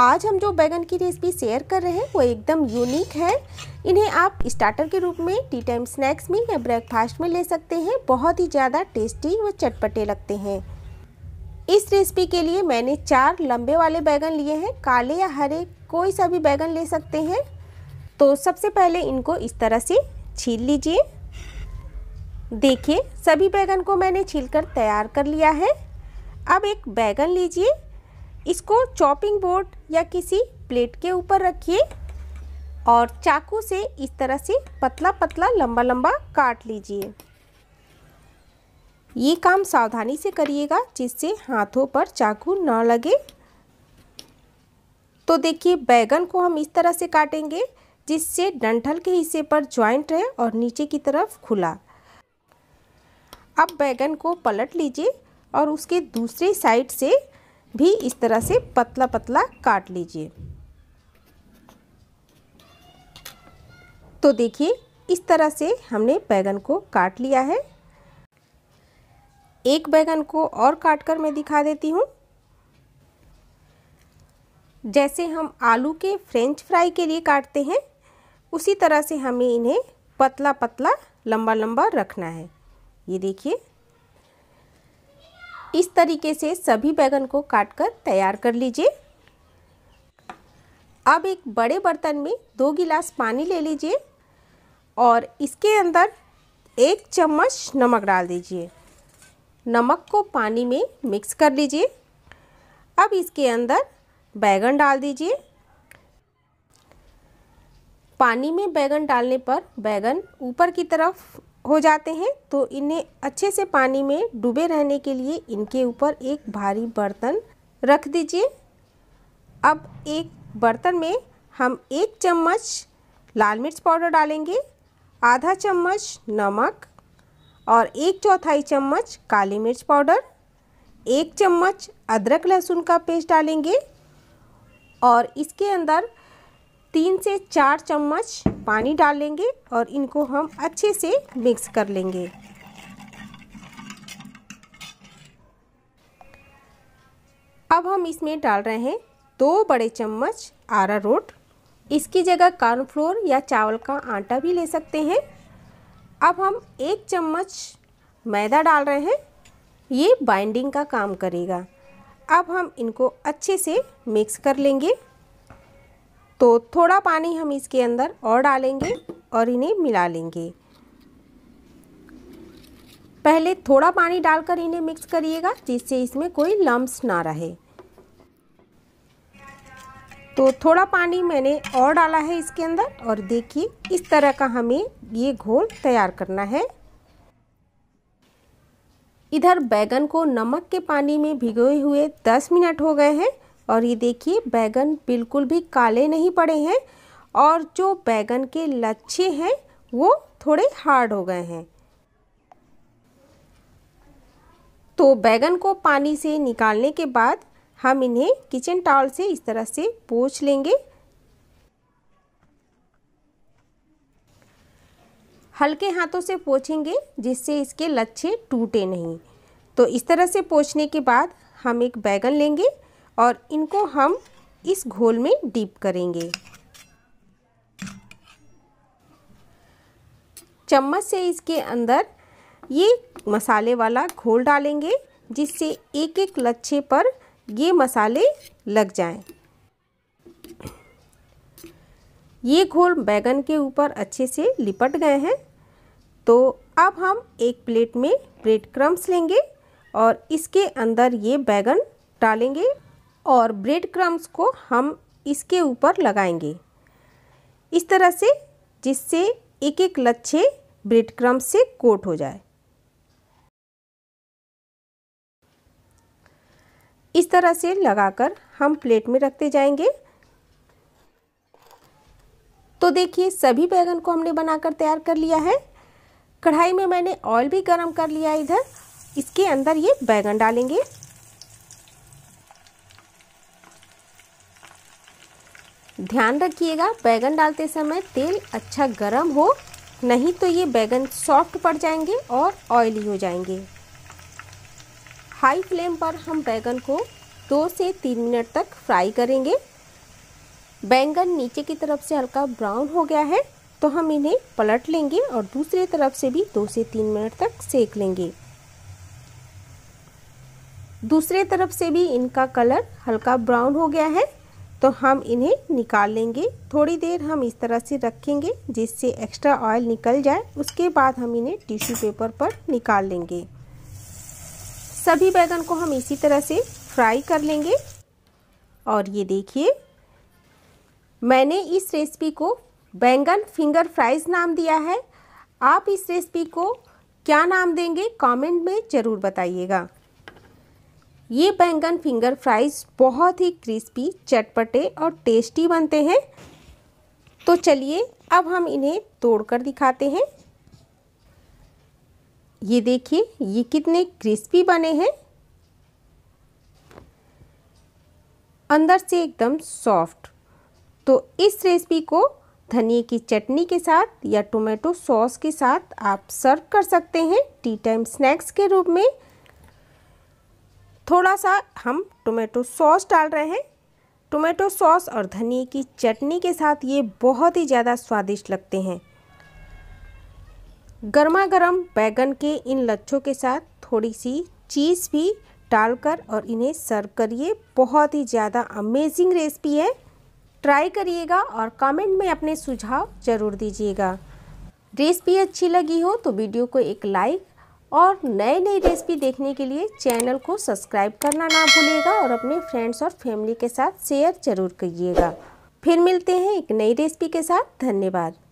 आज हम जो बैगन की रेसिपी शेयर कर रहे हैं वो एकदम यूनिक है इन्हें आप स्टार्टर के रूप में टी टाइम स्नैक्स में या ब्रेकफास्ट में ले सकते हैं बहुत ही ज़्यादा टेस्टी व चटपटे लगते हैं इस रेसिपी के लिए मैंने चार लंबे वाले बैगन लिए हैं काले या हरे कोई सा भी बैगन ले सकते हैं तो सबसे पहले इनको इस तरह से छील लीजिए देखिए सभी बैगन को मैंने छील कर तैयार कर लिया है अब एक बैगन लीजिए इसको चॉपिंग बोर्ड या किसी प्लेट के ऊपर रखिए और चाकू से इस तरह से पतला पतला लंबा लंबा काट लीजिए ये काम सावधानी से करिएगा जिससे हाथों पर चाकू ना लगे तो देखिए बैगन को हम इस तरह से काटेंगे जिससे डंठल के हिस्से पर ज्वाइंट रहे और नीचे की तरफ खुला अब बैगन को पलट लीजिए और उसके दूसरी साइड से भी इस तरह से पतला पतला काट लीजिए तो देखिए इस तरह से हमने बैगन को काट लिया है एक बैगन को और काट कर मैं दिखा देती हूँ जैसे हम आलू के फ्रेंच फ्राई के लिए काटते हैं उसी तरह से हमें इन्हें पतला पतला लंबा लंबा रखना है ये देखिए इस तरीके से सभी बैगन को काट कर तैयार कर लीजिए अब एक बड़े बर्तन में दो गिलास पानी ले लीजिए और इसके अंदर एक चम्मच नमक डाल दीजिए नमक को पानी में मिक्स कर लीजिए अब इसके अंदर बैगन डाल दीजिए पानी में बैगन डालने पर बैगन ऊपर की तरफ हो जाते हैं तो इन्हें अच्छे से पानी में डूबे रहने के लिए इनके ऊपर एक भारी बर्तन रख दीजिए अब एक बर्तन में हम एक चम्मच लाल मिर्च पाउडर डालेंगे आधा चम्मच नमक और एक चौथाई चम्मच काली मिर्च पाउडर एक चम्मच अदरक लहसुन का पेस्ट डालेंगे और इसके अंदर तीन से चार चम्मच पानी डाल लेंगे और इनको हम अच्छे से मिक्स कर लेंगे अब हम इसमें डाल रहे हैं दो बड़े चम्मच आरा रोट इसकी जगह कॉर्नफ्लोर या चावल का आटा भी ले सकते हैं अब हम एक चम्मच मैदा डाल रहे हैं ये बाइंडिंग का काम करेगा अब हम इनको अच्छे से मिक्स कर लेंगे तो थोड़ा पानी हम इसके अंदर और डालेंगे और इन्हें मिला लेंगे पहले थोड़ा पानी डालकर इन्हें मिक्स करिएगा जिससे इसमें कोई लम्ब ना रहे तो थोड़ा पानी मैंने और डाला है इसके अंदर और देखिए इस तरह का हमें ये घोल तैयार करना है इधर बैगन को नमक के पानी में भिगोए हुए 10 मिनट हो गए हैं और ये देखिए बैगन बिल्कुल भी काले नहीं पड़े हैं और जो बैगन के लच्छे हैं वो थोड़े हार्ड हो गए हैं तो बैगन को पानी से निकालने के बाद हम इन्हें किचन टॉवल से इस तरह से पोछ लेंगे हल्के हाथों से पोछेंगे जिससे इसके लच्छे टूटे नहीं तो इस तरह से पोछने के बाद हम एक बैगन लेंगे और इनको हम इस घोल में डीप करेंगे चम्मच से इसके अंदर ये मसाले वाला घोल डालेंगे जिससे एक एक लच्छे पर ये मसाले लग जाएं। ये घोल बैगन के ऊपर अच्छे से लिपट गए हैं तो अब हम एक प्लेट में ब्रेड क्रम्स लेंगे और इसके अंदर ये बैगन डालेंगे और ब्रेड क्रम्स को हम इसके ऊपर लगाएंगे इस तरह से जिससे एक एक लच्छे ब्रेड क्रम्स से कोट हो जाए इस तरह से लगाकर हम प्लेट में रखते जाएंगे तो देखिए सभी बैगन को हमने बनाकर तैयार कर लिया है कढ़ाई में मैंने ऑयल भी गरम कर लिया इधर इसके अंदर ये बैगन डालेंगे ध्यान रखिएगा बैगन डालते समय तेल अच्छा गर्म हो नहीं तो ये बैगन सॉफ्ट पड़ जाएंगे और ऑयली हो जाएंगे हाई फ्लेम पर हम बैगन को दो से तीन मिनट तक फ्राई करेंगे बैंगन नीचे की तरफ से हल्का ब्राउन हो गया है तो हम इन्हें पलट लेंगे और दूसरी तरफ से भी दो से तीन मिनट तक सेक लेंगे दूसरे तरफ से भी इनका कलर हल्का ब्राउन हो गया है तो हम इन्हें निकाल लेंगे थोड़ी देर हम इस तरह से रखेंगे जिससे एक्स्ट्रा ऑयल निकल जाए उसके बाद हम इन्हें टिश्यू पेपर पर निकाल लेंगे सभी बैगन को हम इसी तरह से फ्राई कर लेंगे और ये देखिए मैंने इस रेसिपी को बैंगन फिंगर फ्राइज़ नाम दिया है आप इस रेसिपी को क्या नाम देंगे कमेंट में ज़रूर बताइएगा ये बैंगन फिंगर फ्राइज बहुत ही क्रिस्पी चटपटे और टेस्टी बनते हैं तो चलिए अब हम इन्हें तोड़कर दिखाते हैं ये देखिए ये कितने क्रिस्पी बने हैं अंदर से एकदम सॉफ्ट तो इस रेसिपी को धनिए की चटनी के साथ या टोमेटो सॉस के साथ आप सर्व कर सकते हैं टी टाइम स्नैक्स के रूप में थोड़ा सा हम टोमेटो सॉस डाल रहे हैं टोमेटो सॉस और धनिए की चटनी के साथ ये बहुत ही ज़्यादा स्वादिष्ट लगते हैं गर्मा गर्म बैगन के इन लच्छों के साथ थोड़ी सी चीज़ भी डालकर और इन्हें सर्व करिए बहुत ही ज़्यादा अमेजिंग रेसिपी है ट्राई करिएगा और कमेंट में अपने सुझाव ज़रूर दीजिएगा रेसिपी अच्छी लगी हो तो वीडियो को एक लाइक और नए नई रेसिपी देखने के लिए चैनल को सब्सक्राइब करना ना भूलिएगा और अपने फ्रेंड्स और फैमिली के साथ शेयर जरूर करिएगा फिर मिलते हैं एक नई रेसिपी के साथ धन्यवाद